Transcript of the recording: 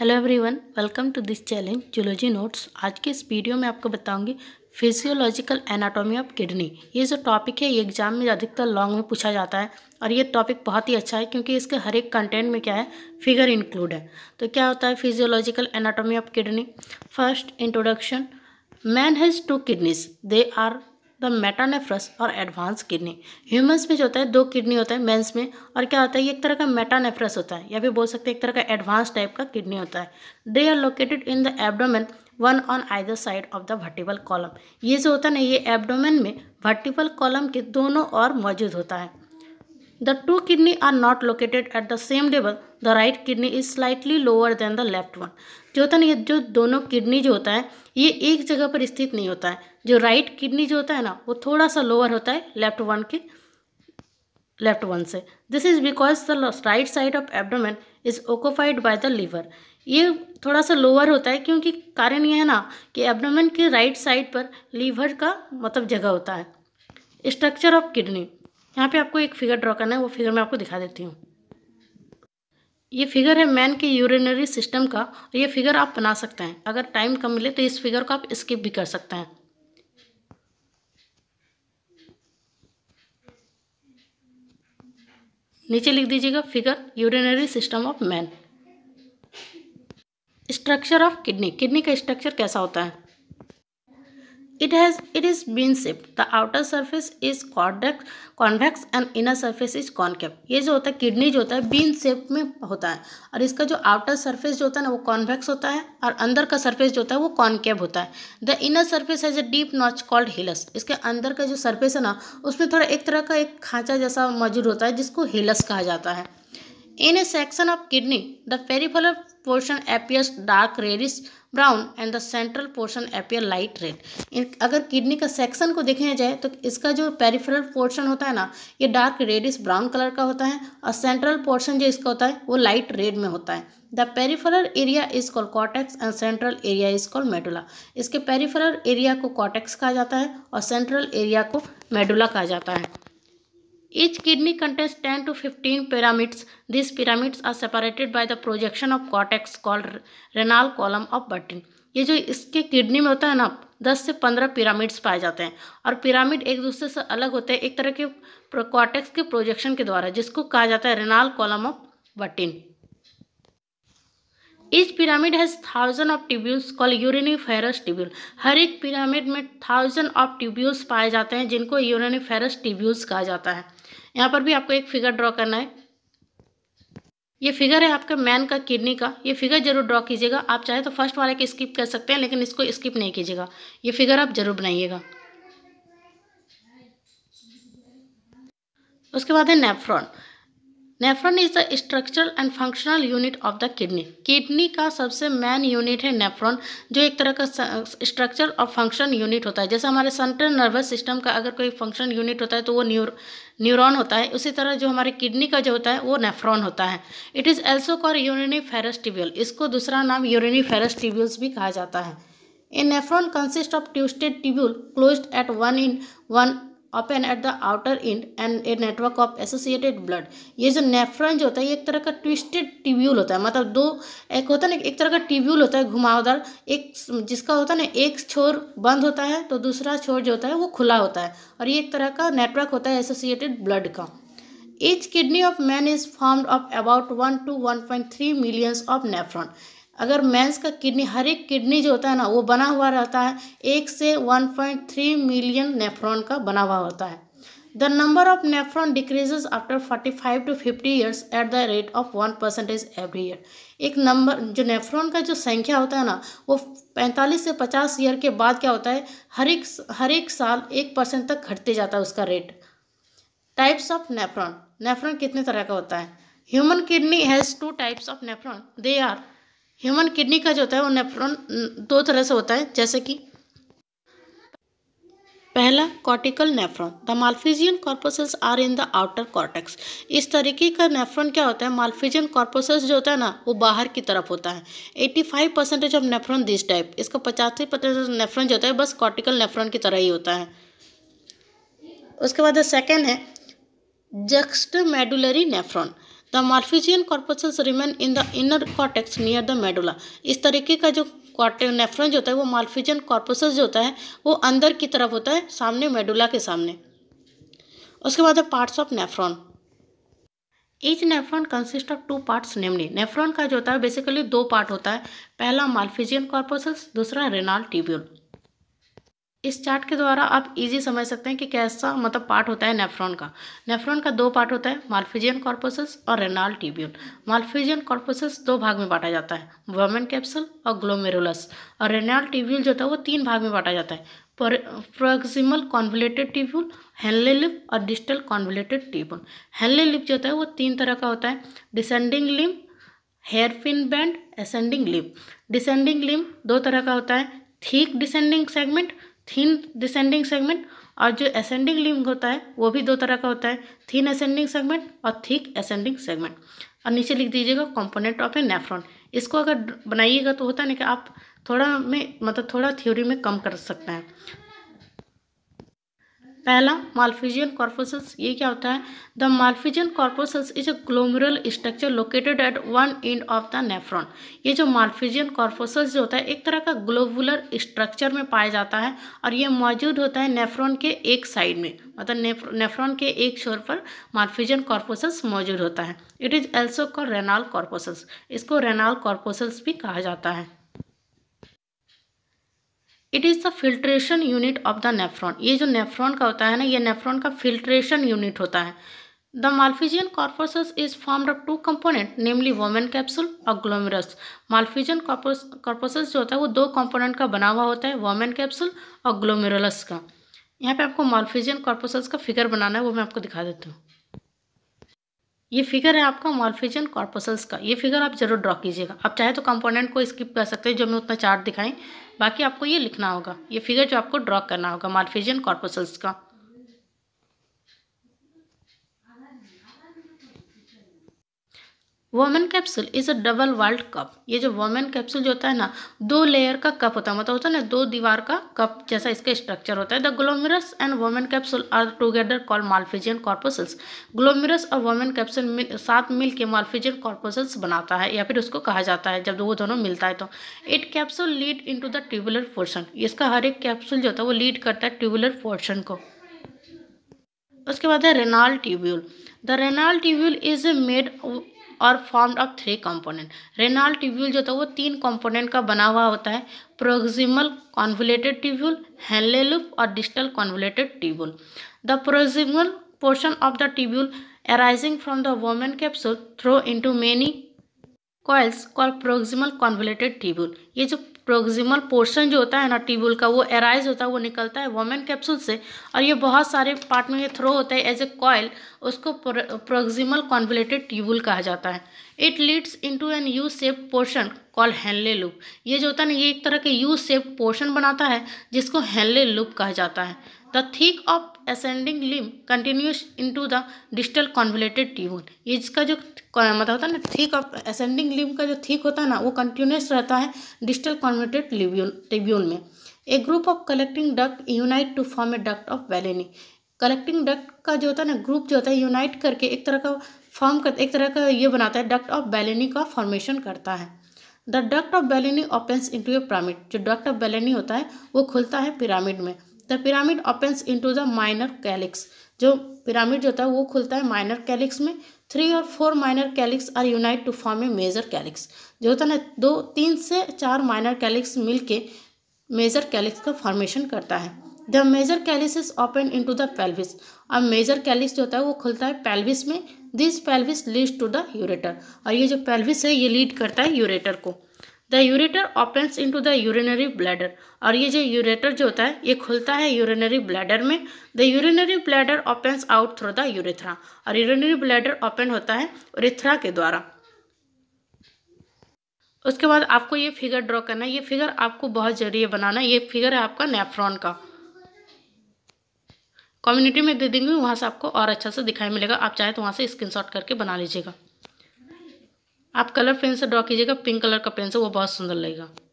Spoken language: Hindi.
Hello everyone welcome to this challenge zoology notes आज के इस वीडियो में आपको बताऊंगी फिजियोलॉजिकल एनाटॉमी ऑफ किडनी ये जो टॉपिक है ये एग्जाम में अधिकतर लॉन्ग में पूछा जाता है और ये टॉपिक बहुत ही अच्छा है क्योंकि इसके हर एक कंटेंट में क्या है फिगर इंक्लूड है तो क्या होता है physiological anatomy of kidney first introduction man has two kidneys they are the metanephros और एडवांस किडनी ह्यूमंस में जो होता है दो किडनी होता है मेंस में और क्या होता है ये एक तरह का मेटानेफ्रस होता है या फिर बोल सकते हैं एक तरह का एडवांस टाइप का किडनी होता है they are located in the abdomen one on either side of the vertebral column ये जो होता है ना ये एबडोमेन में वर्टिबल कॉलम के दोनों और मौजूद होता है the two kidney are not located at the same level the right kidney is slightly lower than the left one जो होता है ना ये जो दोनों किडनी जो होता है ये एक जगह पर स्थित नहीं होता है जो राइट right किडनी जो होता है ना वो थोड़ा सा लोअर होता है लेफ्ट वन के लेफ्ट वन से this is because the right side of abdomen is occupied by the liver ये थोड़ा सा लोअर होता है क्योंकि कारण ये है ना कि एब्डोमेन के राइट right साइड पर लीवर का मतलब जगह होता है स्ट्रक्चर ऑफ किडनी यहाँ पे आपको एक फिगर ड्रॉ करना है वो फिगर मैं आपको दिखा देती हूँ ये फिगर है मैन के यूरिनरी सिस्टम का और ये फिगर आप बना सकते हैं अगर टाइम कम मिले तो इस फिगर को आप स्किप भी कर सकते हैं नीचे लिख दीजिएगा figure urinary system of man structure of kidney kidney का स्ट्रक्चर कैसा होता है it has it is bean shaped the outer surface is convex convex and inner surface is concave ये जो होता है किडनी जो होता है बीन शेप में होता है और इसका जो आउटर सरफेस जो होता है ना वो कॉन्वेक्स होता है और अंदर का सरफेस जो होता है वो कॉन्केव होता है the inner surface has a deep notch called hilus इसके अंदर का जो सरफेस है ना उसमें थोड़ा एक तरह का एक खांचा जैसा मौजूद होता है जिसको हिलस कहा जाता है in a section of kidney the peripheral portion appears dark reddish brown and the central portion appear light red अगर किडनी का सेक्शन को देखा जाए तो इसका जो पेरिफेरल पोर्शन होता है ना ये डार्क रेडिस ब्राउन कलर का होता है और सेंट्रल पोर्शन जो इसका होता है वो लाइट रेड में होता है the peripheral area is call cortex and central area is call medulla इसके पेरिफेरल एरिया को कॉटेक्स कहा जाता है और सेंट्रल एरिया को मेडुला कहा जाता है Each kidney contains 10 to 15 pyramids. These pyramids are separated by the projection of cortex called renal column of Buttin. ये जो इसके किडनी में होता है ना दस से पंद्रह पिरामिड्स पाए जाते हैं और पिरामिड एक दूसरे से अलग होते हैं एक तरह के कॉटेक्स के प्रोजेक्शन के द्वारा जिसको कहा जाता है रेनाल कॉलम ऑफ बटिन इस pyramid has thousand of tubules call uriniferous tubule हर एक पिरामिड में थाउजेंड ऑफ ट्यूब्यूल्स पाए जाते हैं जिनको यूरिनीफेरस ट्यूब्यूल्स कहा जाता है यहाँ पर भी आपको एक फिगर ड्रॉ करना है ये फिगर है आपका मैन का किडनी का ये फिगर जरूर ड्रॉ कीजिएगा आप चाहे तो फर्स्ट वाले को स्किप कर सकते हैं लेकिन इसको स्किप नहीं कीजिएगा ये फिगर आप जरूर बनाइएगा उसके बाद है nephron nephron is the structural and functional unit of the kidney kidney का सबसे मेन यूनिट है नेफ्रॉन जो एक तरह का स्ट्रक्चर और फंक्शन यूनिट होता है जैसे हमारे सेंट्रल नर्वस सिस्टम का अगर कोई फंक्शन यूनिट होता है तो वो न्यूर न्यूरॉन होता है उसी तरह जो हमारे किडनी का जो होता है वो नेफ्रॉन होता है इट इज़ एल्सो कॉर यूरिनी फेरेस्टिब्यूल इसको दूसरा नाम यूरिनी फेरेस्टिब्यूल्स भी कहा जाता है a nephron consist of twisted tubule closed at one end one open at the outer end and a network of associated blood ये जो नेफ्रन जो होता है ये एक तरह का ट्विस्टेड ट्यूब्यूल होता है मतलब दो एक होता है ना एक तरह का ट्यूब्यूल होता है घुमावदार एक जिसका होता है ना एक छोर बंद होता है तो दूसरा छोर जो होता है वो खुला होता है और ये एक तरह का नेटवर्क होता है एसोसिएटेड ब्लड का kidney of man is form of about one to one point three millions of nephron अगर मेंस का किडनी हर एक किडनी जो होता है ना वो बना हुआ रहता है एक से 1.3 मिलियन नेफ्रॉन का बना हुआ होता है the number of nephron decreases after 45 to 50 years at the rate of one percentage every year एक नंबर जो नेफ्रॉन का जो संख्या होता है ना वो 45 से 50 ईयर के बाद क्या होता है हर एक हर एक साल एक परसेंट तक घटते जाता है उसका rate types of nephron nephron कितने तरह का होता है human kidney has two types of nephron they are human kidney का जो होता है वो नेफ्रॉन दो तरह से होता है जैसे कि पहला cortical nephron the malpighian corpuscles are in the outer cortex इस तरीके का नेफ्रॉन क्या होता है माल्फिजियन कॉर्पोसल्स जो होता है ना वो बाहर की तरफ होता है 85 percentage of nephron this type इसका पचासी परसेंटेज नेफ्रॉन जो होता है बस कॉर्टिकल नेफ्रॉन की तरह ही होता है उसके बाद सेकेंड है juxtamedullary nephron the malpighian corpuscles remain in the inner cortex near the medulla इस तरीके का जो कॉटे जो होता है वो मार्फिजियन कॉर्पसल्स जो होता है वो अंदर की तरफ होता है सामने मेडुला के सामने उसके बाद है parts of nephron each nephron consist of two parts namely nephron का जो होता है बेसिकली दो पार्ट होता है पहला माल्फिजियन कॉर्पोसल्स दूसरा रेनाल ट्यूब्यूल इस चार्ट के द्वारा आप इजी समझ सकते हैं कि कैसा मतलब पार्ट होता है नेफ्रॉन का नेफ्रॉन का दो पार्ट होता है माल्फिजियन कॉर्पोसस और रेनाल टिब्यूल माल्फिजियन कॉर्पोसस दो भाग में बांटा जाता है वोमेन कैप्सल और ग्लोमेरुलस और रेनाल टिब्यूल जो होता है वो तीन भाग में बांटा जाता है proximal convoluted tubule Henle loop और distal convoluted tubule Henle loop जो होता है वो तीन तरह का होता है descending hair hairpin bend ascending limb descending limb दो तरह का होता है thick descending segment thin descending segment और जो असेंडिंग लिंग होता है वो भी दो तरह का होता है थीन असेंडिंग सेगमेंट और थिक असेंडिंग सेगमेंट और नीचे लिख दीजिएगा कंपोनेंट ऑफ ए नेफ्रॉन इसको अगर बनाइएगा तो होता है ना कि आप थोड़ा में मतलब थोड़ा थ्योरी में कम कर सकते हैं पहला मालफिजियन कॉर्पोसस ये क्या होता है the malpighian corpuscle is a glomerular structure located at one end of the nephron ये जो मालफिजियन कॉर्पोसस जो होता है एक तरह का ग्लोबुलर स्ट्रक्चर में पाया जाता है और ये मौजूद होता है नेफ्रॉन के एक साइड में मतलब नेफ्रॉन के एक शोर पर मालफिजियन कॉर्पोसस मौजूद होता है it is also call renal corpuscle इसको रेनाल कॉर्पोसस भी कहा जाता है it is the filtration unit of the nephron ये जो नेफ्रॉन का होता है ना ये नेफ्रॉन का फिल्ट्रेशन यूनिट होता है the malpighian corpuscle is formed of two component namely Bowman capsule और ग्लोमेरस मालफिजियन कॉर्पोस जो होता है वो दो कंपोनेंट का बना हुआ होता है वोमेन कैप्सूल और ग्लोमेरोलस का यहाँ पे आपको मालफिजियन कॉर्पोस का फिगर बनाना है वो मैं आपको दिखा देती हूँ ये फिगर है आपका मॉर्फिजन कॉर्पोसल्स का ये फिगर आप जरूर ड्रॉ कीजिएगा आप चाहे तो कंपोनेंट को स्किप कर सकते हैं जो मैं उतना चार्ट दिखाएं बाकी आपको ये लिखना होगा ये फिगर जो आपको ड्रॉ करना होगा मॉर्फिजन कॉर्पोसल्स का Bowman capsule is a double walled cup ये जो वोमेन कैप्सूल जो होता है ना दो लेयर का कप होता है मतलब होता है ना दो दीवार का कप जैसा इसका स्ट्रक्चर होता है the glomerulus and Bowman capsule are together call malpighian corpuscles glomerulus और वोमेन कैप्सूल मिल, साथ मिल के माल्फिजियन कॉर्पोसल्स बनाता है या फिर उसको कहा जाता है जब वो दोनों मिलता है तो it capsule lead into the tubular portion इसका हर एक कैप्सूल जो होता है वो लीड करता है ट्यूबुलर पोर्शन को उसके बाद है renal tubule the renal tubule is made और formed of three component renal tubule जो होता है वो तीन कंपोनेंट का बना हुआ होता है proximal convoluted tubule Henle loop और distal convoluted tubule the proximal portion of the tubule arising from the Bowman capsule throw into many coils call proximal convoluted tubule ये जो प्रोक्सिमल पोर्शन जो होता है ना ट्यूबुल का वो एराइज होता है वो निकलता है वोमेन कैप्सूल से और ये बहुत सारे पार्ट में ये थ्रो होता है एज ए कॉयल उसको प्रोक्सिमल कॉन्वलेटेड ट्यूबुल कहा जाता है it leads into an U shape portion call Henle loop ये जो होता है ना ये एक तरह के यू सेप पोर्शन बनाता है जिसको हैनले लूप कहा जाता है the thick of ascending limb continues into the distal convoluted tubule इसका जो मतलब होता है ना थीक ऑफ असेंडिंग लिम का जो थीक होता है ना वो कंटिन्यूस रहता है डिस्टल कॉन्वलेटेड ट्यूब्यूल में a group of collecting duct unite to form a duct of Bellini collecting duct का जो होता है ना ग्रुप जो होता है यूनाइट करके एक तरह का फॉर्म कर एक तरह का ये बनाता है डक्ट ऑफ बैलेनी का फॉर्मेशन करता है the duct of Bellini opens into a pyramid जो डक्ट ऑफ बैलेनी होता है वो खुलता है पिरामिड में the pyramid opens into the minor calyx जो पिरामिड जो होता है वो खुलता है माइनर कैलिक्स में three or four minor calyx are unite to form a major calyx जो होता है ना दो तीन से चार माइनर कैलिक्स मिलके मेजर कैलिक्स का फॉर्मेशन करता है the major calyx is open into the pelvis और मेजर कैलिस जो होता है वो खुलता है पेल्विस में this pelvis lead to the ureter और ये जो पेल्विस है ये लीड करता है यूरेटर को the ureter opens into the urinary bladder और ये जो यूरेटर जो होता है ये खुलता है यूरिनरी ब्लैडर में the urinary bladder opens out through the urethra और यूरिनरी ब्लैडर ओपन होता है उरेथ्रा के द्वारा उसके बाद आपको ये फिगर ड्रॉ करना है ये फिगर आपको बहुत जरूरी है बनाना ये फिगर है आपका नेफ्रॉन का कम्युनिटी में दे देंगे वहाँ से आपको और अच्छा से दिखाई मिलेगा आप चाहे तो वहाँ से स्क्रीनशॉट करके बना लीजिएगा आप कलर पेन से ड्रॉ कीजिएगा पिंक कलर का पेन से वो बहुत सुंदर लगेगा